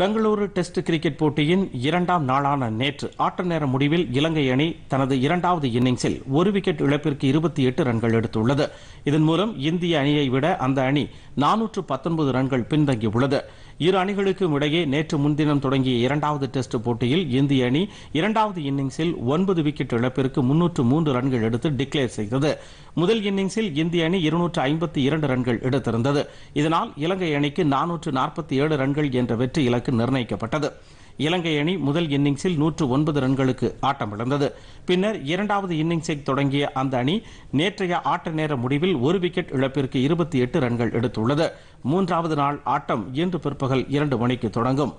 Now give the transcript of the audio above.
Bengaluru test cricket போட்டியின் இரண்டாம் நாளான நேற்று ஆட்ட நேர முடிவில் இலங்கை அணி தனது இரண்டாவது இன்னிங்ஸில் ஒரு விக்கெட் இழப்பிற்கு இருபத்தி எட்டு ரன்கள் எடுத்துள்ளது இதன் மூலம் இந்திய அணியை விட அந்த அணி நானூற்று பத்தொன்பது ரன்கள் பின்தங்கியுள்ளது இரு அணிகளுக்கும் இடையே நேற்று முன்தினம் தொடங்கிய இரண்டாவது டெஸ்ட் போட்டியில் இந்திய அணி இரண்டாவது இன்னிங்ஸில் ஒன்பது விக்கெட் இழப்பிற்கு முன்னூற்று மூன்று ரன்கள் எடுத்து டிக்ளேர் செய்தது முதல் இன்னிங்ஸில் இந்திய அணி இருநூற்று ஐம்பத்தி இரண்டு ரன்கள் எடுத்திருந்தது இதனால் இலங்கை அணிக்கு நானூற்று நாற்பத்தி ஏழு ரன்கள் என்ற வெற்றி இலக்கு ரன்களுக்கு நிர்ணயிக்கப்பட்டது இலங்கை அணி முதல் இன்னிங்ஸில் நூற்று ஒன்பது ரன்களுக்கு ஆட்டமிழந்தது பின்னர் இரண்டாவது இன்னிங்ஸை தொடங்கிய அந்த அணி நேற்றைய ஆட்ட நேர முடிவில் ஒரு விக்கெட் இழப்பிற்கு இருபத்தி எட்டு ரன்கள் எடுத்துள்ளது மூன்றாவது நாள் ஆட்டம் இன்று பிற்பகல் இரண்டு மணிக்கு தொடங்கும்